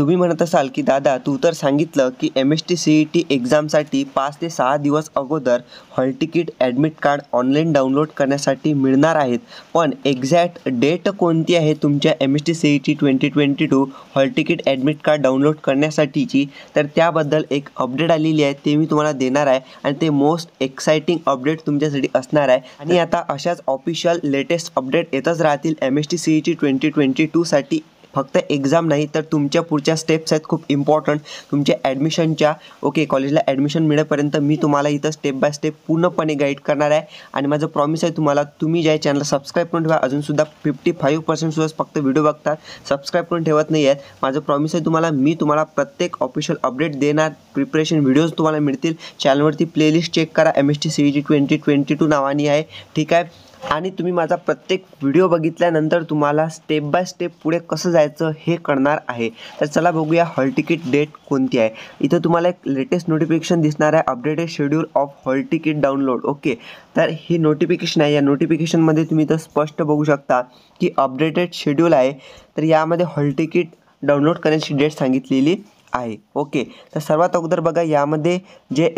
तुम्ही म्हणत असाल की दादा तू तर सांगितलं की M S T C E T एक्झामसाठी पाच ते सहा दिवस अगोदर hall ticket admit card online download करण्यासाठी मिळणार आहेत पण एक्झॅक्ट डेट कोणती आहे तुमच्या M S T C E T twenty twenty two hall ticket admit card download करण्यासाठीची तर त्याबद्दल एक अपडेट आलेली आहे ते मी तुम्हाला देणार आहे आणि ते मोस्ट एक्सायटिंग अपडेट तुमच्यासाठी असणार आहे आणि आता अशाच ऑफिशियल लेटेस्ट अपडेट येतच राहतील M S T C T twenty twenty टूसाठी फक्त एक्झाम नाही तर तुमच्या पुढच्या स्टेप्स आहेत खूप इम्पॉर्टंट तुमच्या ॲडमिशनच्या ओके कॉलेजला ॲडमिशन मिळेपर्यंत मी तुम्हाला इथं स्टेप बाय स्टेप पूर्णपणे गाईड करणार आहे आणि माझं प्रॉमिस आहे तुम्हाला तुम्ही ज्या चॅनलला सबस्क्राईब करून ठेवा अजूनसुद्धा फिफ्टी फाईव्ह पर्सेंटसुद्धा फक्त व्हिडिओ बघतात सबस्क्राईब करून ठेवत नाही आहेत माझं प्रॉमिस आहे तुम्हाला मी तुम्हाला प्रत्येक ऑफिशियल अपडेट देणार प्रिपरेशन व्हिडिओज तुम्हाला मिळतील चॅनलवरती प्लेलिस्ट चेक करा M S T C G twenty twenty two नावानी आहे ठीक आहे आणि तुम्ही माझा प्रत्येक व्हिडिओ बघितल्यानंतर तुम्हाला स्टेप बाय स्टेप पुढे कसं जायचं हे कळणार आहे तर चला बघूया हॉल तिकीट डेट कोणती आहे इथं तुम्हाला एक लेटेस्ट नोटिफिकेशन दिसणार आहे updated schedule of hall ticket download okay तर ही नोटिफिकेशन आहे या नोटिफिकेशनमध्ये तुम्ही इथं स्पष्ट बघू शकता की अपडेटेड शेड्यूल आहे तर यामध्ये हॉल तिकीट डाउनलोड करण्याची डेट सांगितलेली आहे ओके तर सर्वात अगोदर बघा यामध्ये जे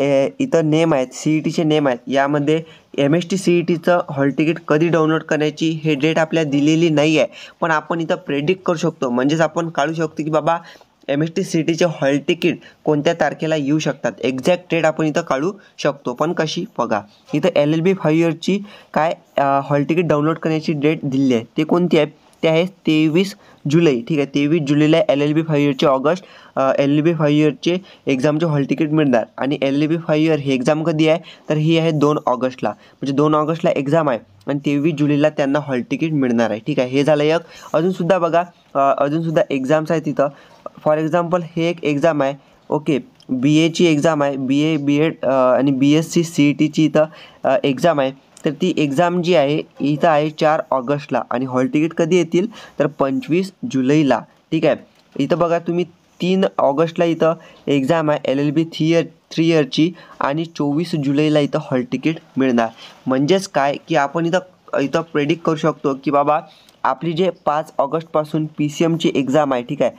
इथं नेम आहेत सी ई टीचे नेम आहेत यामध्ये M S T C E टीचं हॉल तिकीट कधी डाउनलोड करायची हे डेट आपल्याला दिलेली नाही आहे पण आपण इथं प्रेडिक्ट करू शकतो म्हणजेच आपण काढू शकतो की बाबा एम एस टी सी टीचे हॉल तिकीट कोणत्या तारखेला येऊ शकतात एक्झॅक्ट डेट आपण इथं काढू शकतो पण कशी बघा इथं एल एल बी फाईव्ह इयरची काय हॉल तिकीट डाउनलोड करण्याची डेट दिली आहे ते कोणती आहे ते आहे तेवीस जुलै ठीक आहे तेवीस जुलैला एल एल बी फाय इयरचे August L L B five इयरचे एक्झामचे हॉल तिकीट मिळणार आणि L L B five year ही एक्झाम कधी आहे तर ही आहे दोन ऑगस्टला म्हणजे दोन ऑगस्टला एक्झाम आहे आणि तेवीस जुलैला त्यांना हॉल तिकीट मिळणार आहे ठीक आहे हे झालं एक अजूनसुद्धा बघा अजूनसुद्धा एक्झाम्स आहे तिथं फॉर एक्झाम्पल हे एक एक्झाम आहे ओके बी एची एक्झाम आहे बी ए बी एड आणि B S C C E टीची इथं एक्झाम आहे तर ती एक्झाम जी आहे इथं आहे चार ऑगस्टला आणि हॉल तिकीट कधी येतील तर पंचवीस जुलैला ठीक आहे इथं बघा तुम्ही तीन ऑगस्टला इथं एक्झाम आहे L L B three year three इयरची आणि चोवीस जुलैला इथं हॉल तिकीट मिळणार म्हणजेच काय की आपण इथं इथं प्रेडिक्ट करू शकतो की बाबा आपली जे पाच ऑगस्टपासून पी सी एमची एक्झाम आहे ठीक आहे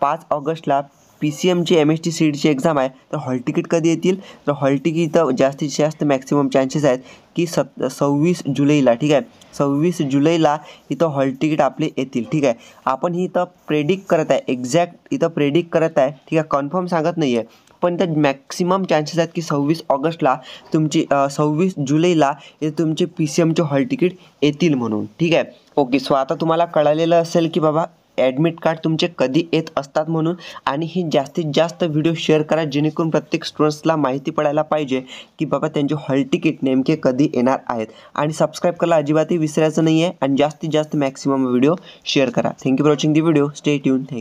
पाच ऑगस्टला पी सी एमची एम एस टी सी डीची एक्झाम आहे तर हॉल तिकीट कधी येतील तर हॉल तिकीट जास्तीत जास्त मॅक्सिमम चान्सेस आहेत की सत् सव्वीस जुलैला ठीक आहे सव्वीस जुलैला इथं हॉल तिकीट आपले येतील ठीक आहे आपण ही इथं प्रेडिक्ट करत आहे एक्झॅक्ट इथं प्रेडिक्ट करत आहे ठीक आहे कन्फर्म सांगत नाही आहे पण त्यात मॅक्सिमम चान्सेस आहेत की सव्वीस ऑगस्टला तुमची सव्वीस जुलैला तुमचे पी सी एमचे हॉल तिकीट येतील म्हणून ठीक आहे ओके सो आता तुम्हाला कळालेलं असेल की बाबा ॲडमिट कार्ड तुमचे कधी येत असतात म्हणून आणि ही जास्तीत जास्त व्हिडिओ शेअर करा जेणेकरून प्रत्येक स्टुडंट्सला माहिती पडायला पाहिजे की बाबा त्यांचे हॉल तिकीट नेमके कधी येणार आहेत आणि सबस्क्राईब करायला अजिबातही विसरायचं नाही आहे आणि जास्तीत जास्त मॅक्सिमम व्हिडिओ शेअर करा thank you for watching the video stay tune thank you